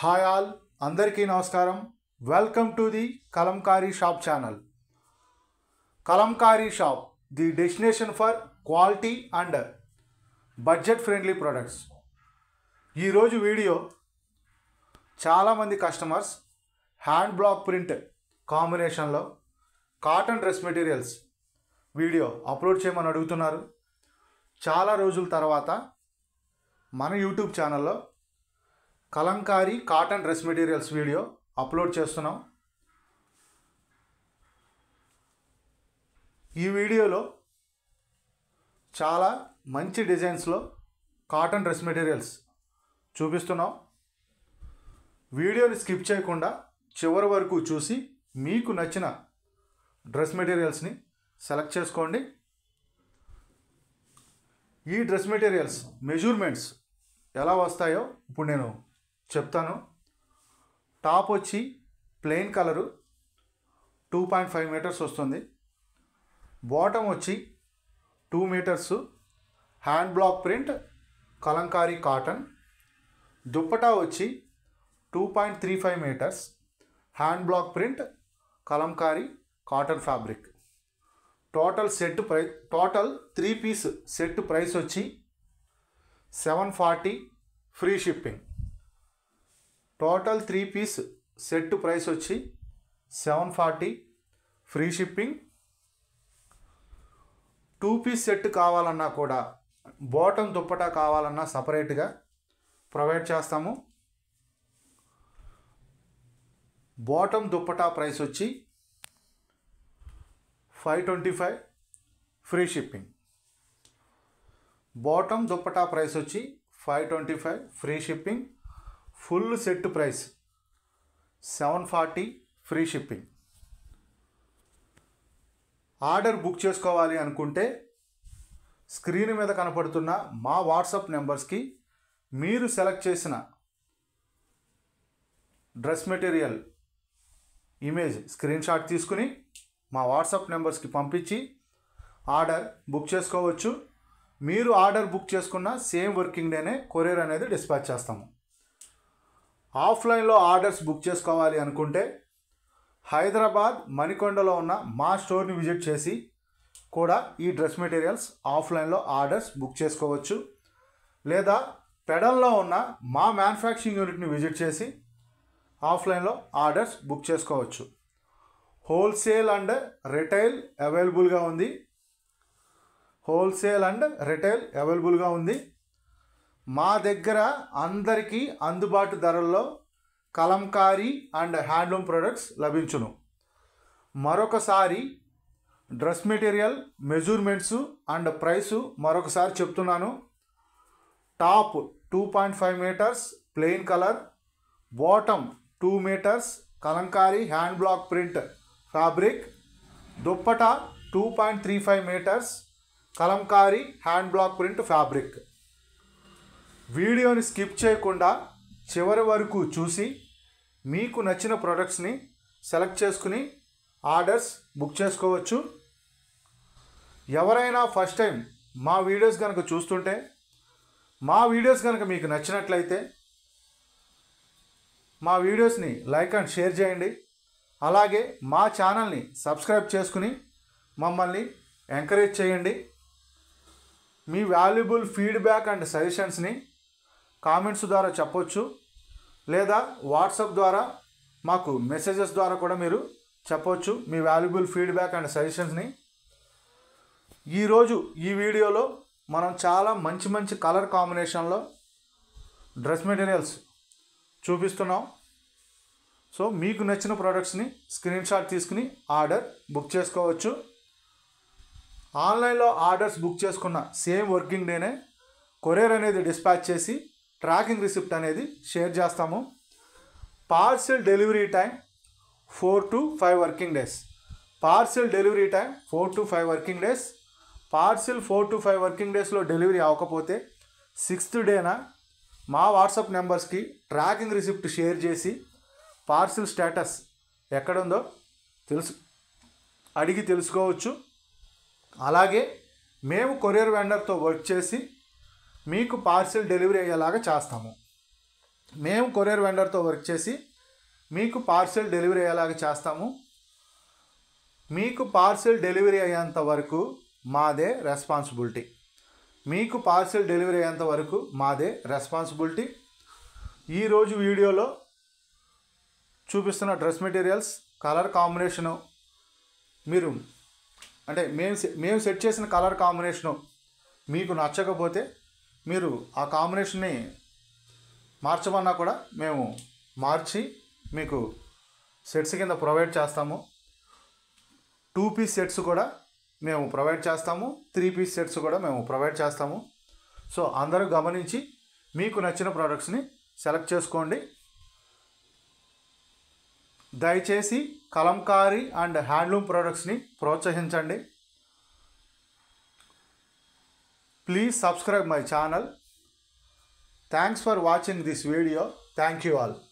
Hi all అందరికీ నమస్కారం welcome to the Kalamkari shop channel Kalamkari shop the destination for quality and budget friendly products ఈరోజు video చాలామంది customers hand block print కాంబినేషన్లో cotton dress materials video upload చేయమని అడుగుతున్నారు చాలా రోజుల తర్వాత మన యూట్యూబ్ ఛానల్లో Kalamkari cotton dress materials video upload చేస్తున్నాం ఈ వీడియోలో చాలా మంచి డిజైన్స్లో కాటన్ డ్రెస్ మెటీరియల్స్ చూపిస్తున్నాం వీడియోని స్కిప్ చేయకుండా చివరి వరకు చూసి మీకు నచ్చిన డ్రెస్ మెటీరియల్స్ని సెలెక్ట్ చేసుకోండి ఈ డ్రెస్ మెటీరియల్స్ మెజూర్మెంట్స్ ఎలా వస్తాయో ఇప్పుడు నేను చెప్తాను టాప్ వచ్చి plain colour two point five metres వస్తుంది బాటమ్ వచ్చి two metres hand block print Kalamkari cotton dupatta వచ్చి two point three five metres hand block print Kalamkari cotton fabric total set price total three piece set price వచ్చి seven forty free shipping total three piece set price వచ్చి seven forty free shipping two piece set కావాలన్నా కూడా bottom dupatta కావాలన్నా సపరేట్గా provide చేస్తాము bottom dupatta price వచ్చి five twenty five free shipping bottom dupatta price వచ్చి five twenty five free shipping full set price seven forty free shipping order book చేసుకోవాలి అనుకుంటే screen మీద కనపడుతున్న మా వాట్సాప్ నెంబర్స్కి మీరు సెలెక్ట్ చేసిన dress material image screenshot తీసుకుని మా వాట్సాప్ నెంబర్స్కి పంపించి ఆర్డర్ బుక్ చేసుకోవచ్చు మీరు ఆర్డర్ బుక్ చేసుకున్న సేమ్ వర్కింగ్ డేనే కొరియర్ అనేది డిస్పాచ్ చేస్తాము ఆఫ్లైన్లో ఆర్డర్స్ బుక్ చేసుకోవాలి అనుకుంటే హైదరాబాద్ మణికొండలో ఉన్న మా స్టోర్ని విజిట్ చేసి కూడా ఈ డ్రెస్ మెటీరియల్స్ ఆఫ్లైన్లో ఆర్డర్స్ బుక్ చేసుకోవచ్చు లేదా పెడల్లో ఉన్న మా మ్యానుఫ్యాక్చరింగ్ యూనిట్ని విజిట్ చేసి ఆఫ్లైన్లో ఆర్డర్స్ బుక్ చేసుకోవచ్చు హోల్సేల్ అండ్ రిటైల్ అవైలబుల్గా ఉంది హోల్సేల్ అండ్ రిటైల్ అవైలబుల్గా ఉంది మా దగ్గర అందరికీ అందుబాటు ధరల్లో కలంకారీ అండ్ హ్యాండ్లూమ్ ప్రొడక్ట్స్ లభించును మరొకసారి dress material measurements and price మరొకసారి చెప్తున్నాను top two point five metres plain colour bottom two metres Kalamkari hand block print fabric dupatta two point three five metres Kalamkari hand block print fabric వీడియోని skip చేయకుండా చివరి వరకు చూసి మీకు నచ్చిన ప్రొడక్ట్స్ని సెలెక్ట్ చేసుకుని ఆర్డర్స్ బుక్ చేసుకోవచ్చు ఎవరైనా ఫస్ట్ టైం మా వీడియోస్ కనుక చూస్తుంటే మా వీడియోస్ కనుక మీకు నచ్చినట్లయితే మా వీడియోస్ని లైక్ అండ్ షేర్ చేయండి అలాగే మా ఛానల్ని సబ్స్క్రైబ్ చేసుకుని మమ్మల్ని ఎంకరేజ్ చేయండి మీ వాల్యుబుల్ ఫీడ్బ్యాక్ అండ్ సజెషన్స్ని కామెంట్స్ ద్వారా చెప్పొచ్చు లేదా వాట్సాప్ ద్వారా మాకు మెసేజెస్ ద్వారా కూడా మీరు చెప్పవచ్చు మీ వాల్యుబుల్ ఫీడ్బ్యాక్ అండ్ సజెషన్స్ని ఈరోజు ఈ వీడియోలో మనం చాలా మంచి మంచి కలర్ కాంబినేషన్లో డ్రెస్ మెటీరియల్స్ చూపిస్తున్నాం సో మీకు నచ్చిన ప్రోడక్ట్స్ని స్క్రీన్ షాట్ తీసుకుని ఆర్డర్ బుక్ చేసుకోవచ్చు ఆన్లైన్లో ఆర్డర్స్ బుక్ చేసుకున్న సేమ్ వర్కింగ్ డేనే కొరియర్ అనేది డిస్పాచ్ చేసి ట్రాకింగ్ రిసిప్ట్ అనేది షేర్ చేస్తాము parcel delivery time four to five working days parcel delivery time four to five working days parcel four to five working డేస్లో delivery అవ్వకపోతే sixth డేన మా వాట్సాప్ నెంబర్స్కి ట్రాకింగ్ రిసిప్ట్ షేర్ చేసి parcel status ఎక్కడుందో తెలుసు అడిగి తెలుసుకోవచ్చు అలాగే మేము కొరియర్ వెండర్తో వర్క్ చేసి మీకు పార్సిల్ డెలివరీ అయ్యేలాగా చేస్తాము మేము కొరియర్ వెండర్తో వర్క్ చేసి మీకు పార్సిల్ డెలివరీ అయ్యేలాగా చేస్తాము మీకు పార్సిల్ డెలివరీ అయ్యేంత వరకు మాదే రెస్పాన్సిబిలిటీ మీకు పార్సిల్ డెలివరీ అయ్యేంత వరకు మాదే రెస్పాన్సిబిలిటీ ఈరోజు వీడియోలో చూపిస్తున్న డ్రెస్ మెటీరియల్స్ కలర్ కాంబినేషను మీరు అంటే మేము మేము సెట్ చేసిన కలర్ కాంబినేషను మీకు నచ్చకపోతే మీరు ఆ కాంబినేషన్ని మార్చమన్నా కూడా మేము మార్చి మీకు సెట్స్ కింద ప్రొవైడ్ చేస్తాము టూ పీస్ సెట్స్ కూడా మేము ప్రొవైడ్ చేస్తాము త్రీ పీస్ సెట్స్ కూడా మేము ప్రొవైడ్ చేస్తాము సో అందరూ గమనించి మీకు నచ్చిన ప్రోడక్ట్స్ని సెలెక్ట్ చేసుకోండి దయచేసి కలంకారీ అండ్ హ్యాండ్లూమ్ ప్రోడక్ట్స్ని ప్రోత్సహించండి Please subscribe my channel. Thanks for watching this video. Thank you all.